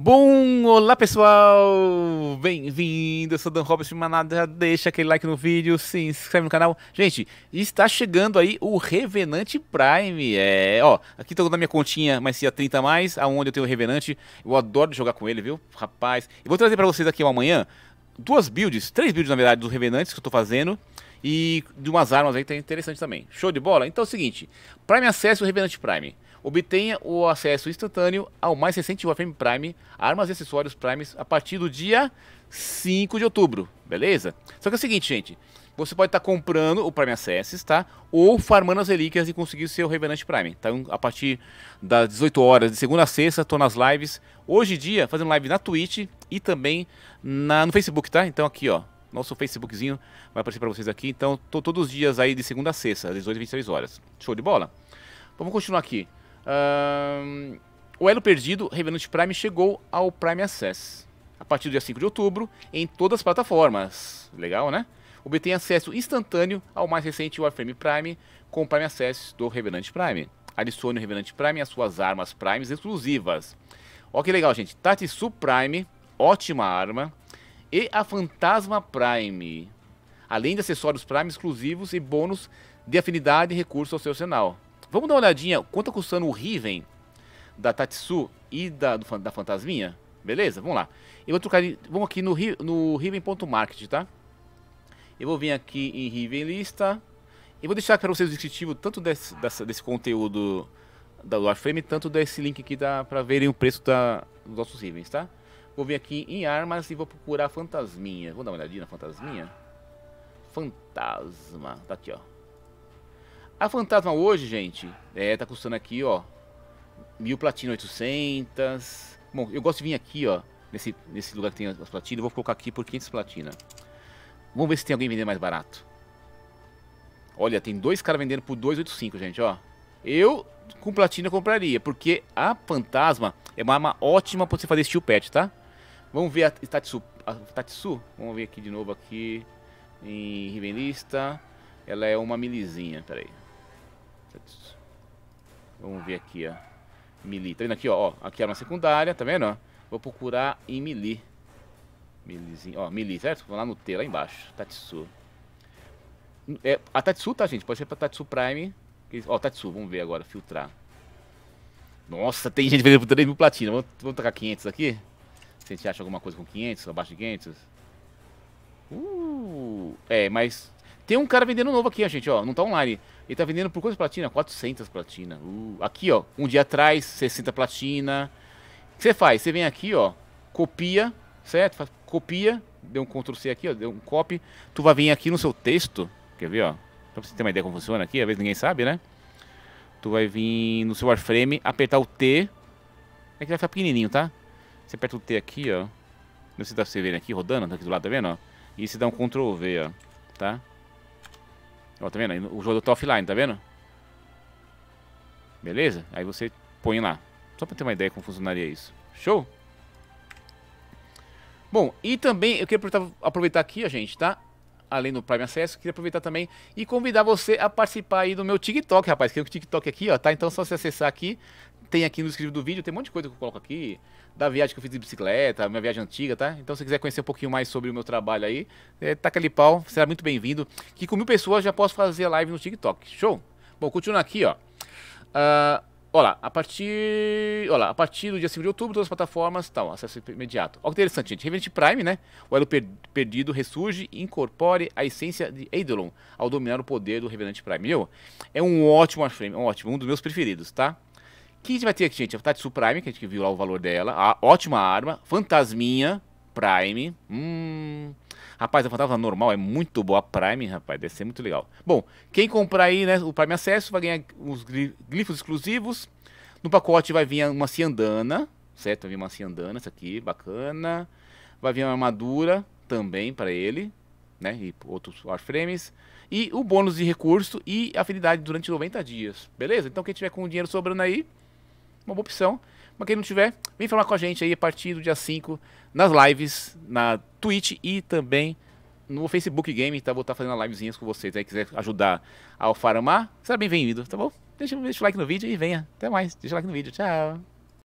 Bom, olá pessoal! Bem-vindo, eu sou Dan Roberts, manada, já deixa aquele like no vídeo, se inscreve no canal. Gente, está chegando aí o Revenante Prime, é, ó, aqui tô na minha continha, mas se a 30 mais, aonde eu tenho o Revenante, eu adoro jogar com ele, viu, rapaz. Eu vou trazer para vocês aqui amanhã, duas builds, três builds na verdade, dos Revenantes que eu tô fazendo, e de umas armas aí que tá interessante também. Show de bola? Então é o seguinte, Prime Acesso, o Revenante Prime obtenha o acesso instantâneo ao mais recente Warframe Prime, armas e acessórios Primes, a partir do dia 5 de outubro, beleza? Só que é o seguinte, gente, você pode estar tá comprando o Prime Access, tá? Ou farmando as relíquias e conseguir seu Revenant Prime. Então, a partir das 18 horas, de segunda a sexta, tô nas lives. Hoje em dia, fazendo live na Twitch e também na, no Facebook, tá? Então aqui, ó, nosso Facebookzinho vai aparecer para vocês aqui. Então, tô todos os dias aí de segunda a sexta, às 18 e 23 horas. Show de bola? Vamos continuar aqui o Elo Perdido, Revenant Prime, chegou ao Prime Access. A partir do dia 5 de outubro, em todas as plataformas. Legal, né? Obtém acesso instantâneo ao mais recente Warframe Prime com o Prime Access do Revenant Prime. Adicione o Revenant Prime às suas armas Primes exclusivas. Ó que legal, gente. Tati Prime, ótima arma. E a Fantasma Prime. Além de acessórios Prime exclusivos e bônus de afinidade e recurso ao seu arsenal. Vamos dar uma olhadinha quanto tá custando o Riven da Tatsu e da, do, da Fantasminha? Beleza? Vamos lá. Eu vou trocar. Vamos aqui no, no Riven.market, tá? Eu vou vir aqui em Riven Lista. E vou deixar para vocês o descritivo tanto desse, dessa, desse conteúdo da Warframe, tanto desse link aqui para verem o preço da, dos nossos Rivens, tá? Vou vir aqui em armas e vou procurar fantasminha. Vou dar uma olhadinha na fantasminha. Fantasma. Tá aqui, ó. A Fantasma hoje, gente, é, tá custando aqui, ó, mil platina 800. Bom, eu gosto de vir aqui, ó, nesse, nesse lugar que tem as platinas. Eu vou colocar aqui por 500 platina. Vamos ver se tem alguém vendendo mais barato. Olha, tem dois caras vendendo por 285, gente, ó. Eu, com platina, compraria, porque a Fantasma é uma arma ótima pra você fazer steel pet, tá? Vamos ver a Tatsu. A Tatsu? Vamos ver aqui de novo aqui em Rivenlista. Ela é uma milizinha, peraí. Vamos ver aqui, ó. Mili. Tá vendo aqui, ó? Aqui é uma secundária, tá vendo? Vou procurar em Mili. Meleezinho, ó, melee, certo? Vou lá no T, lá embaixo. Tatsu. É, a Tatsu, tá, gente? Pode ser pra Tatsu Prime. Ó, Tatsu, vamos ver agora, filtrar. Nossa, tem gente vendendo por 3 mil platina. Vamos, vamos tacar 500 aqui? Se a gente acha alguma coisa com 500, abaixo de 500. Uh, é, mas tem um cara vendendo novo aqui, ó, gente, ó. Não tá online. Ele tá vendendo por quantas platina? 400 platina. Uh, aqui, ó. Um dia atrás, 60 platina. O que você faz? Você vem aqui, ó. Copia, certo? Faz, copia. Deu um Ctrl C aqui, ó. Deu um copy. Tu vai vir aqui no seu texto. Quer ver, ó? Pra você ter uma ideia como funciona aqui. Às vezes ninguém sabe, né? Tu vai vir no seu Warframe, apertar o T. É que vai ficar pequenininho, tá? Você aperta o T aqui, ó. Não sei se tá você vendo aqui, rodando. Tá aqui do lado, tá vendo, ó? E você dá um Ctrl V, ó. Tá? Ó, tá vendo? O jogador tá offline, tá vendo? Beleza? Aí você põe lá. Só pra ter uma ideia como funcionaria isso. Show? Bom, e também eu queria aproveitar aqui, a gente, tá? além do Prime Acesso, queria aproveitar também e convidar você a participar aí do meu TikTok, rapaz. Que o TikTok aqui, ó, tá? Então só se acessar aqui, tem aqui no descrito do vídeo, tem um monte de coisa que eu coloco aqui, da viagem que eu fiz de bicicleta, minha viagem antiga, tá? Então se quiser conhecer um pouquinho mais sobre o meu trabalho aí, é, taca ali pau, será muito bem-vindo. Que com mil pessoas já posso fazer live no TikTok, show? Bom, continuando aqui, ó. Uh, Olha lá, a partir, olha lá, a partir do dia 5 de outubro, todas as plataformas estão, tá, acesso imediato. Olha que interessante, gente. Revenant Prime, né? O elo per perdido ressurge e incorpore a essência de Eidolon ao dominar o poder do Revenant Prime. Meu, é um ótimo frame, é um ótimo, um dos meus preferidos, tá? O que a gente vai ter aqui, gente? A Tatsu Prime, que a gente viu lá o valor dela. A ótima arma. Fantasminha Prime. Hum. Rapaz, a Fantasma normal é muito boa. A Prime, rapaz, deve ser muito legal. Bom, quem comprar aí, né, o Prime Acesso vai ganhar os glifos exclusivos. No pacote vai vir uma ciandana, certo? Vai vir uma ciandana, essa aqui, bacana. Vai vir uma armadura também para ele, né? E outros warframes. E o bônus de recurso e afinidade durante 90 dias. Beleza? Então quem tiver com dinheiro sobrando aí, uma boa opção. Mas quem não tiver, vem falar com a gente aí a partir do dia 5 nas lives, na Twitch e também no Facebook Game, tá? Vou estar tá fazendo livezinhas com vocês aí. Quiser ajudar ao Faramar, será bem-vindo, tá bom? Deixa, deixa o like no vídeo e venha. Até mais. Deixa o like no vídeo. Tchau.